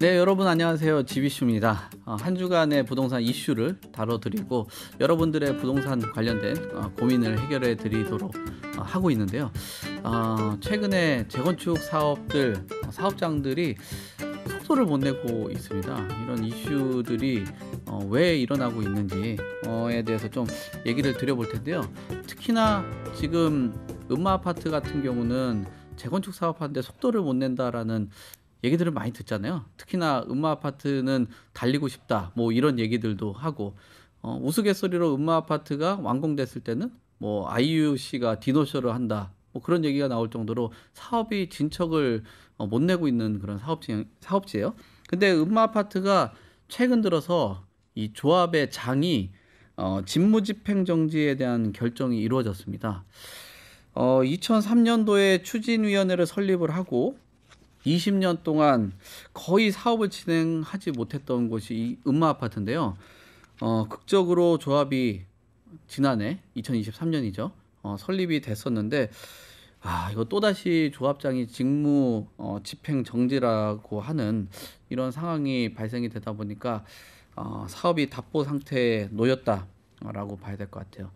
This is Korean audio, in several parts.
네 여러분 안녕하세요 지비슈입니다 어, 한 주간의 부동산 이슈를 다뤄드리고 여러분들의 부동산 관련된 어, 고민을 해결해 드리도록 어, 하고 있는데요 최근에 재건축 사업들 사업장들이 속도를 못 내고 있습니다 이런 이슈들이 왜 일어나고 있는지에 대해서 좀 얘기를 드려볼 텐데요 특히나 지금 음마 아파트 같은 경우는 재건축 사업하는데 속도를 못 낸다라는 얘기들을 많이 듣잖아요. 특히나 음마 아파트는 달리고 싶다 뭐 이런 얘기들도 하고 어, 우스갯소리로 음마 아파트가 완공됐을 때는 뭐 IUC가 디노쇼를 한다 뭐 그런 얘기가 나올 정도로 사업이 진척을 어, 못 내고 있는 그런 사업지 사업지예요. 근데 음마 아파트가 최근 들어서 이 조합의 장이 어, 직무집행정지에 대한 결정이 이루어졌습니다. 어, 2003년도에 추진위원회를 설립을 하고 20년 동안 거의 사업을 진행하지 못했던 곳이 이 음마 아파트인데요. 어, 극적으로 조합이 지난해 2023년이죠. 어, 설립이 됐었는데 아, 이거 또다시 조합장이 직무 어, 집행 정지라고 하는 이런 상황이 발생이 되다 보니까 어, 사업이 답보 상태에 놓였다라고 봐야 될 것 같아요.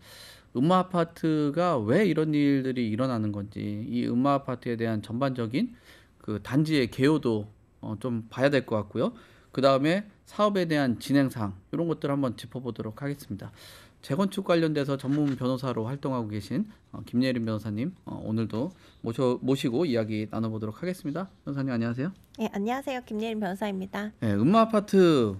음마 아파트가 왜 이런 일들이 일어나는 건지 이 음마 아파트에 대한 전반적인 그 단지의 개요도 어, 좀 봐야 될 것 같고요. 그 다음에 사업에 대한 진행상 이런 것들 한번 짚어보도록 하겠습니다. 재건축 관련돼서 전문 변호사로 활동하고 계신 어, 김예림 변호사님 어, 오늘도 모셔, 모시고 이야기 나눠보도록 하겠습니다. 변호사님 안녕하세요. 네 안녕하세요 김예림 변호사입니다. 네 음마 아파트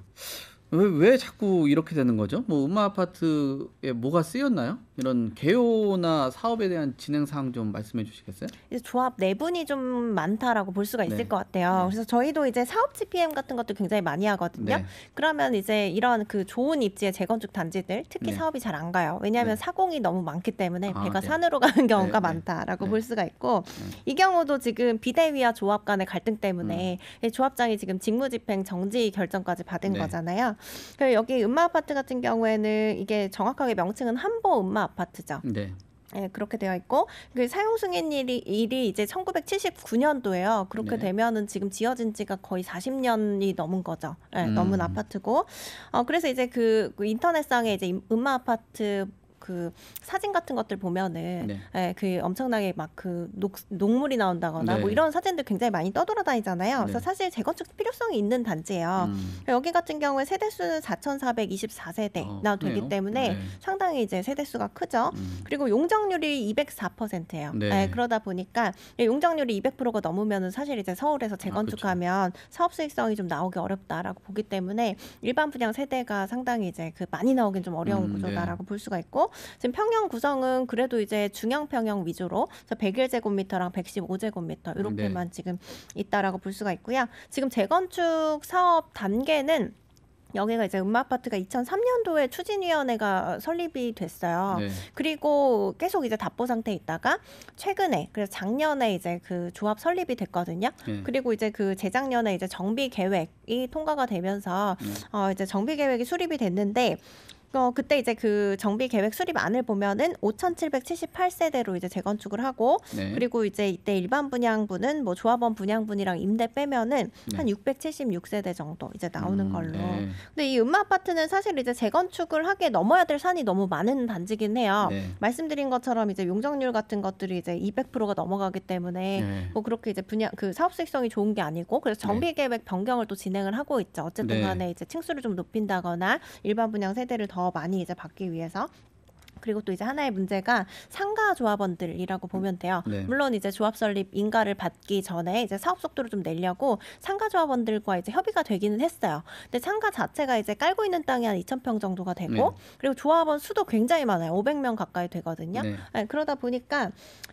왜, 왜 자꾸 이렇게 되는 거죠? 뭐 음마 아파트에 뭐가 쓰였나요? 이런 개요나 사업에 대한 진행 사항 좀 말씀해 주시겠어요? 이제 조합 내분이 네 좀 많다라고 볼 수가 네. 있을 네. 것 같아요. 네. 그래서 저희도 이제 사업 GPM 같은 것도 굉장히 많이 하거든요. 네. 그러면 이제 이런 그 좋은 입지의 재건축 단지들 특히 네. 사업이 잘 안 가요. 왜냐하면 사공이 너무 많기 때문에 아, 배가 아, 산으로 가는 경우가 많다라고 볼 수가 있고 이 경우도 지금 비대위와 조합 간의 갈등 때문에 음. 조합장이 지금 직무집행 정지 결정까지 받은 거잖아요. 그리고 여기 음마 아파트 같은 경우에는 이게 정확하게 명칭은 한보 음마 아파트죠. 네. 예, 그렇게 되어 있고 그 사용 승인 일이, 일이 이제 1979년도예요. 그렇게 네. 되면은 지금 지어진 지가 거의 40년이 넘은 거죠. 예, 음. 넘은 아파트고. 어 그래서 이제 그, 그 인터넷상에 이제 음마 아파트 그 사진 같은 것들 보면은 네. 예, 그 엄청나게 막 그 녹물이 나온다거나 뭐 네. 뭐 이런 사진들 굉장히 많이 떠돌아다니잖아요. 그래서 네. 사실 재건축 필요성이 있는 단지예요. 음. 여기 같은 경우에 세대 수는 4,424세대나 어, 아, 되기 때문에 네. 상당히 이제 세대 수가 크죠. 음. 그리고 용적률이 204%예요. 예, 그러다 보니까 예, 용적률이 200%가 넘으면은 사실 이제 서울에서 아, 재건축하면 아, 사업 수익성이 좀 나오기 어렵다라고 보기 때문에 일반 분양 세대가 상당히 이제 그 많이 나오긴 좀 어려운 음, 구조다라고 볼 수가 있고 지금 평형 구성은 그래도 이제 중형 평형 위주로 그래서 101제곱미터랑 115제곱미터 이렇게만 네. 지금 있다라고 볼 수가 있고요. 지금 재건축 사업 단계는 여기가 이제 음마 아파트가 2003년도에 추진위원회가 설립이 됐어요. 네. 그리고 계속 이제 답보 상태에 있다가 최근에 그래서 작년에 이제 그 조합 설립이 됐거든요. 네. 그리고 이제 그 재작년에 이제 정비 계획이 통과가 되면서 네. 어 이제 정비 계획이 수립이 됐는데 어, 그때 이제 그 정비 계획 수립안을 보면은 5,778세대로 이제 재건축을 하고 네. 그리고 이제 이때 일반 분양분은 뭐 조합원 분양분이랑 임대 빼면은 네. 한 676세대 정도 이제 나오는 음, 걸로. 네. 근데 이 음마 아파트는 사실 이제 재건축을 하게 넘어야 될 산이 너무 많은 단지긴 해요. 네. 말씀드린 것처럼 이제 용적률 같은 것들이 이제 200%가 넘어가기 때문에 네. 뭐 그렇게 이제 분양 그 사업 수익성이 좋은 게 아니고 그래서 네. 정비 계획 변경을 또 진행을 하고 있죠. 어쨌든 간에 이제 층수를 좀 높인다거나 일반 분양 세대를 더더 많이 이제 받기 위해서 그리고 또 이제 하나의 문제가 상가 조합원들이라고 보면 돼요. 네. 물론 이제 조합 설립 인가를 받기 전에 이제 사업 속도를 좀 내려고 상가 조합원들과 이제 협의가 되기는 했어요. 근데 상가 자체가 이제 깔고 있는 땅이 한 2,000평 정도가 되고 네. 그리고 조합원 수도 굉장히 많아요. 500명 가까이 되거든요. 네. 아 그러다 보니까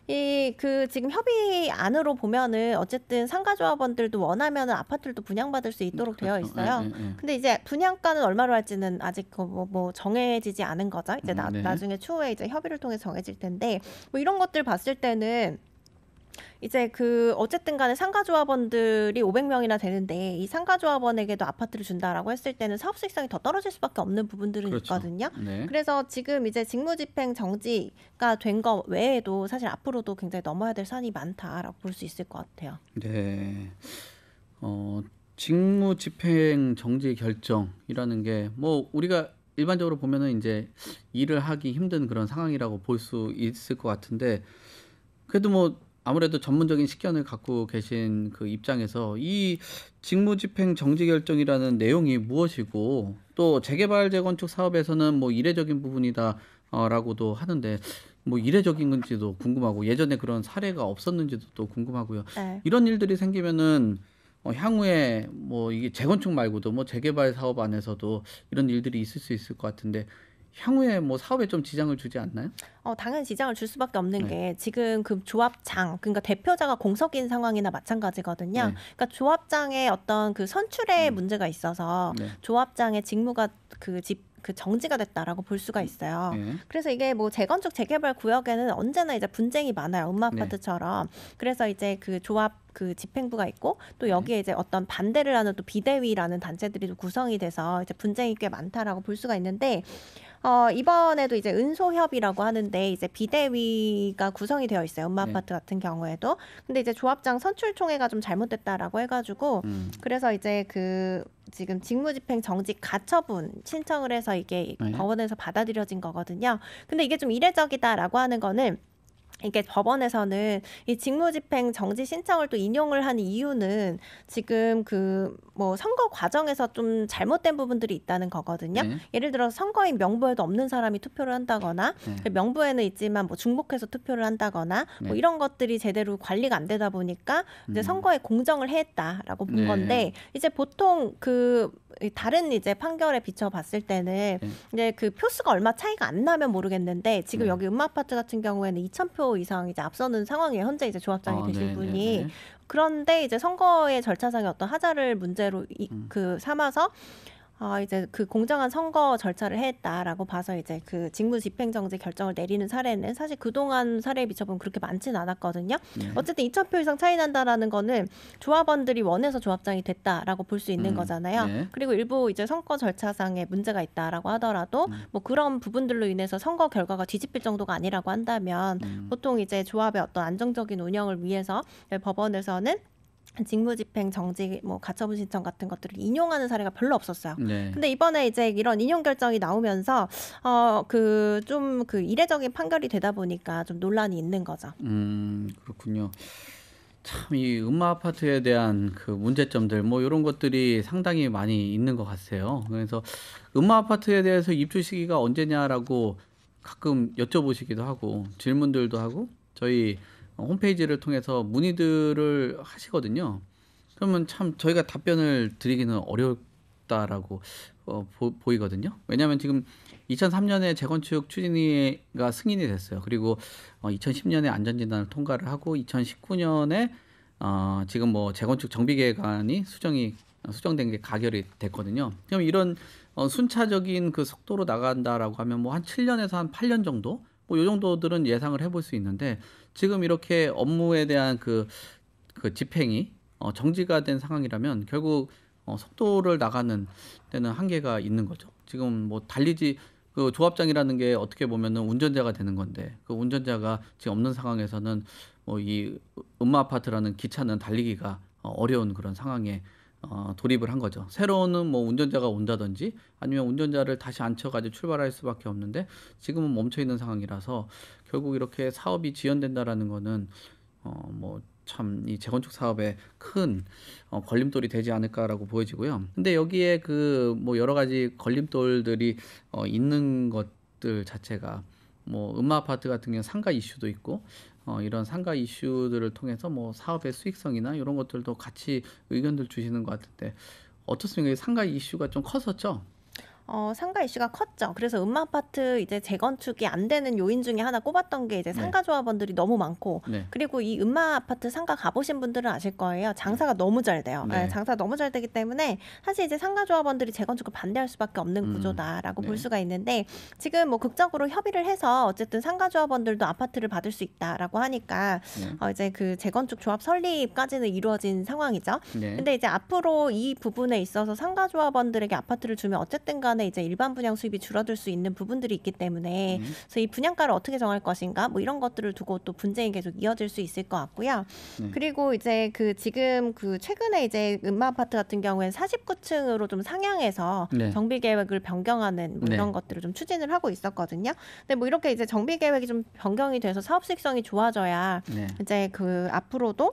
이 그 지금 협의 안으로 보면은 어쨌든 상가 조합원들도 원하면은 아파트도 분양받을 수 있도록 그렇죠. 되어 있어요. 네, 네, 근데 이제 분양가는 얼마로 할지는 아직 그 뭐, 뭐 정해지지 않은 거죠. 이제 나, 음, 나중에 추후에 이제 협의를 통해 정해질 텐데 뭐 이런 것들 봤을 때는 이제 그 어쨌든 간에 상가조합원들이 500명이나 되는데 이 상가조합원에게도 아파트를 준다라고 했을 때는 사업 수익성이 더 떨어질 수밖에 없는 부분들은 그렇죠. 있거든요. 네. 그래서 지금 이제 직무집행 정지가 된 거 외에도 사실 앞으로도 굉장히 넘어야 될 산이 많다라고 볼 수 있을 것 같아요. 네. 어, 직무집행 정지 결정이라는 게 뭐 우리가 일반적으로 보면은 이제 일을 하기 힘든 그런 상황이라고 볼 수 있을 것 같은데 그래도 뭐 아무래도 전문적인 식견을 갖고 계신 그 입장에서 이 직무집행 정지 결정이라는 내용이 무엇이고 또 재개발 재건축 사업에서는 뭐 이례적인 부분이다라고도 어, 하는데 뭐 이례적인 건지도 궁금하고 예전에 그런 사례가 없었는지도 또 궁금하고요. 네. 이런 일들이 생기면은 어, 향후에 뭐 이게 재건축 말고도 뭐 재개발 사업 안에서도 이런 일들이 있을 수 있을 것 같은데 향후에 뭐 사업에 좀 지장을 주지 않나요? 어, 당연히 지장을 줄 수밖에 없는 네. 게 지금 그 조합장, 그러니까 대표자가 공석인 상황이나 마찬가지거든요. 네. 그러니까 조합장의 어떤 그 선출의 음. 문제가 있어서 네. 조합장의 직무가 그 집, 그 정지가 됐다라고 볼 수가 있어요. 네. 그래서 이게 뭐 재건축 재개발 구역에는 언제나 이제 분쟁이 많아요. 음마 네. 아파트처럼. 네. 그래서 이제 그 조합 그 집행부가 있고 또 네. 여기에 이제 어떤 반대를 하는 또 비대위라는 단체들이 구성이 돼서 이제 분쟁이 꽤 많다라고 볼 수가 있는데 어, 이번에도 이제 은소협이라고 하는데 이제 비대위가 구성이 되어 있어요. 음마 네. 아파트 같은 경우에도. 근데 이제 조합장 선출총회가 좀 잘못됐다라고 해가지고 음. 그래서 이제 그 지금 직무집행 정지 가처분 신청을 해서 이게 네. 법원에서 받아들여진 거거든요. 근데 이게 좀 이례적이다라고 하는 거는 이게 법원에서는 이 직무집행 정지 신청을 또 인용을 한 이유는 지금 그 뭐 선거 과정에서 좀 잘못된 부분들이 있다는 거거든요. 네. 예를 들어 서 선거인 명부에도 없는 사람이 투표를 한다거나 네. 그 명부에는 있지만 뭐 중복해서 투표를 한다거나 뭐 네. 뭐 이런 것들이 제대로 관리가 안 되다 보니까 이제 음. 선거에 공정을 했다라고 본 네. 건데 이제 보통 그 다른 이제 판결에 비춰봤을 때는 네. 이제 그 표수가 얼마 차이가 안 나면 모르겠는데 지금 네. 여기 음마 아파트 같은 경우에는 2,000표 이상 이제 앞서는 상황이에요. 현재 이제 조합장이 되신 아, 네, 네, 분이 그런데 이제 선거의 절차상의 어떤 하자를 문제로 이, 음. 그 삼아서 아, 이제 그 공정한 선거 절차를 했다라고 봐서 이제 그 직무 집행정지 결정을 내리는 사례는 사실 그동안 사례에 비춰보면 그렇게 많진 않았거든요. 네. 어쨌든 2천표 이상 차이 난다라는 거는 조합원들이 원해서 조합장이 됐다라고 볼 수 있는 음. 거잖아요. 네. 그리고 일부 이제 선거 절차상의 문제가 있다라고 하더라도 음. 뭐 그런 부분들로 인해서 선거 결과가 뒤집힐 정도가 아니라고 한다면 음. 보통 이제 조합의 어떤 안정적인 운영을 위해서 법원에서는 직무집행 정지 뭐 가처분 신청 같은 것들을 인용하는 사례가 별로 없었어요. 네. 근데 이번에 이제 이런 인용 결정이 나오면서 어그 좀그 그 이례적인 판결이 되다 보니까 좀 논란이 있는 거죠. 음 그렇군요. 참이 음마 아파트에 대한 그 문제점들 뭐 이런 것들이 상당히 많이 있는 것 같아요. 그래서 음마 아파트에 대해서 입주 시기가 언제냐라고 가끔 여쭤보시기도 하고 질문들도 하고 저희 홈페이지를 통해서 문의들을 하시거든요. 그러면 참 저희가 답변을 드리기는 어렵다라고 어, 보, 이거든요 왜냐하면 지금 2003년에 재건축 추진위가 승인이 됐어요. 그리고 어, 2010년에 안전진단을 통과를 하고 2019년에 어, 지금 뭐 재건축 정비계획안이 수정이 수정된 게 가결이 됐거든요. 그럼 이런 어, 순차적인 그 속도로 나간다라고 하면 뭐 한 7년에서 한 8년 정도, 뭐 요 정도들은 예상을 해 볼 수 있는데 지금 이렇게 업무에 대한 그, 그 집행이 어, 정지가 된 상황이라면 결국 어, 속도를 나가는 데는 한계가 있는 거죠. 지금 뭐 달리지 그 조합장이라는 게 어떻게 보면은 운전자가 되는 건데 그 운전자가 지금 없는 상황에서는 뭐 이 음마 아파트라는 기차는 달리기가 어, 어려운 그런 상황에 어, 돌입을 한 거죠. 새로운뭐 운전자가 온다든지 아니면 운전자를 다시 앉혀가지고 출발할 수밖에 없는데 지금은 멈춰 있는 상황이라서 결국 이렇게 사업이 지연된다라는 거는 어, 뭐 참 이 재건축 사업에 큰 어, 걸림돌이 되지 않을까라고 보여지고요. 근데 여기에 그 뭐 여러 가지 걸림돌들이 어, 있는 것들 자체가 뭐 음마 아파트 같은 경우 상가 이슈도 있고 어, 이런 상가 이슈들을 통해서 뭐 사업의 수익성이나 이런 것들도 같이 의견들 주시는 것 같은데 어떻습니까? 상가 이슈가 좀 컸었죠? 어, 상가 이슈가 컸죠. 그래서 음마 아파트 이제 재건축이 안 되는 요인 중에 하나 꼽았던 게 이제 네. 상가 조합원들이 너무 많고 네. 그리고 이 음마 아파트 상가 가보신 분들은 아실 거예요. 장사가 네. 너무 잘 돼요. 네. 네. 장사 너무 잘 되기 때문에 사실 이제 상가 조합원들이 재건축을 반대할 수밖에 없는 음. 구조다라고 네. 볼 수가 있는데 지금 뭐 극적으로 협의를 해서 어쨌든 상가 조합원들도 아파트를 받을 수 있다라고 하니까 어, 이제 그 재건축 조합 설립까지는 이루어진 상황이죠. 근데 이제 앞으로 이 부분에 있어서 상가 조합원들에게 아파트를 주면 어쨌든 간에 때문에 이제 일반 분양 수입이 줄어들 수 있는 부분들이 있기 때문에 음. 그래서 이 분양가를 어떻게 정할 것인가 뭐 이런 것들을 두고 또 분쟁이 계속 이어질 수 있을 것 같고요. 네. 그리고 이제 그 지금 그 최근에 이제 음마 아파트 같은 경우에는 49층으로 좀 상향해서 네. 정비 계획을 변경하는 뭐 네. 이런 네. 것들을 좀 추진을 하고 있었거든요. 근데 뭐 이렇게 이제 정비 계획이 좀 변경이 돼서 사업 수익성이 좋아져야 네. 이제 그 앞으로도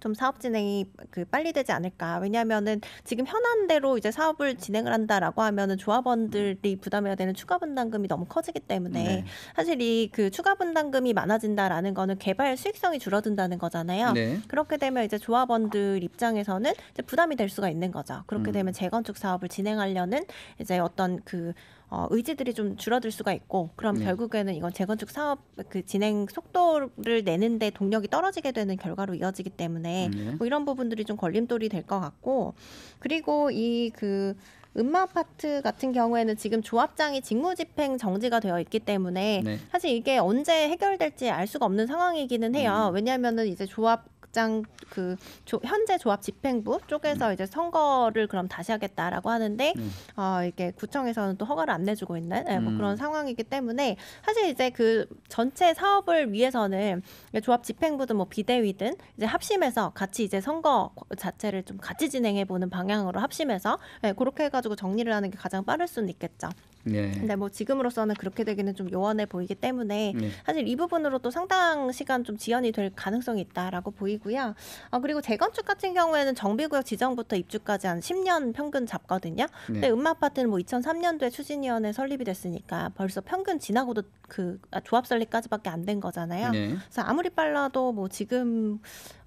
좀 사업 진행이 그 빨리 되지 않을까. 왜냐면은 지금 현안대로 이제 사업을 진행을 한다라고 하면은 조합원들이 부담해야 되는 추가 분담금이 너무 커지기 때문에 네. 사실 이 그 추가 분담금이 많아진다라는 거는 개발 수익성이 줄어든다는 거잖아요. 네. 그렇게 되면 이제 조합원들 입장에서는 이제 부담이 될 수가 있는 거죠. 그렇게 음. 되면 재건축 사업을 진행하려는 이제 어떤 그 어, 의지들이 좀 줄어들 수가 있고 그럼 네. 결국에는 이건 재건축 사업 그 진행 속도를 내는데 동력이 떨어지게 되는 결과로 이어지기 때문에 네. 뭐 이런 부분들이 좀 걸림돌이 될 것 같고 그리고 이 그 음마 아파트 같은 경우에는 지금 조합장이 직무집행 정지가 되어 있기 때문에 네. 사실 이게 언제 해결될지 알 수가 없는 상황이기는 해요. 음. 왜냐하면은 이제 조합 광장 그 조, 현재 조합 집행부 쪽에서 음. 이제 선거를 그럼 다시 하겠다라고 하는데 음. 어, 이게 구청에서는 또 허가를 안 내주고 있는 네, 뭐 음. 그런 상황이기 때문에 사실 이제 그 전체 사업을 위해서는 조합 집행부든 뭐 비대위든 이제 합심해서 같이 이제 선거 자체를 좀 같이 진행해 보는 방향으로 합심해서 네, 그렇게 해가지고 정리를 하는 게 가장 빠를 수는 있겠죠. 네. 근데 뭐 지금으로서는 그렇게 되기는 좀 요원해 보이기 때문에 네. 사실 이 부분으로 또 상당 시간 좀 지연이 될 가능성이 있다라고 보이 보이고요. 어, 그리고 재건축 같은 경우에는 정비구역 지정부터 입주까지 한 10년 평균 잡거든요. 네. 근데 음마 아파트는 뭐 2003년도에 추진위원회 설립이 됐으니까 벌써 평균 지나고도 그 아, 조합 설립까지밖에 안 된 거잖아요. 네. 그래서 아무리 빨라도 뭐 지금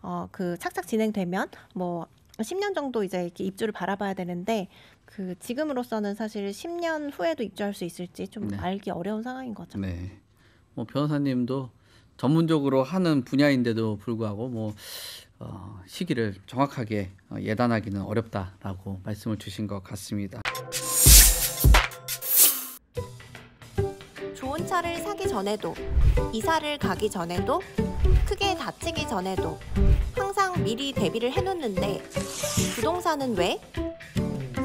어, 그 착착 진행되면 뭐 10년 정도 이제 이렇게 입주를 바라봐야 되는데 그 지금으로서는 사실 10년 후에도 입주할 수 있을지 좀 네. 알기 어려운 상황인 거죠. 네. 뭐 변호사님도 전문적으로 하는 분야인데도 불구하고 뭐 어, 시기를 정확하게 예단하기는 어렵다라고 말씀을 주신 것 같습니다. 좋은 차를 사기 전에도 이사를 가기 전에도 크게 다치기 전에도 항상 미리 대비를 해놓는데 부동산은 왜?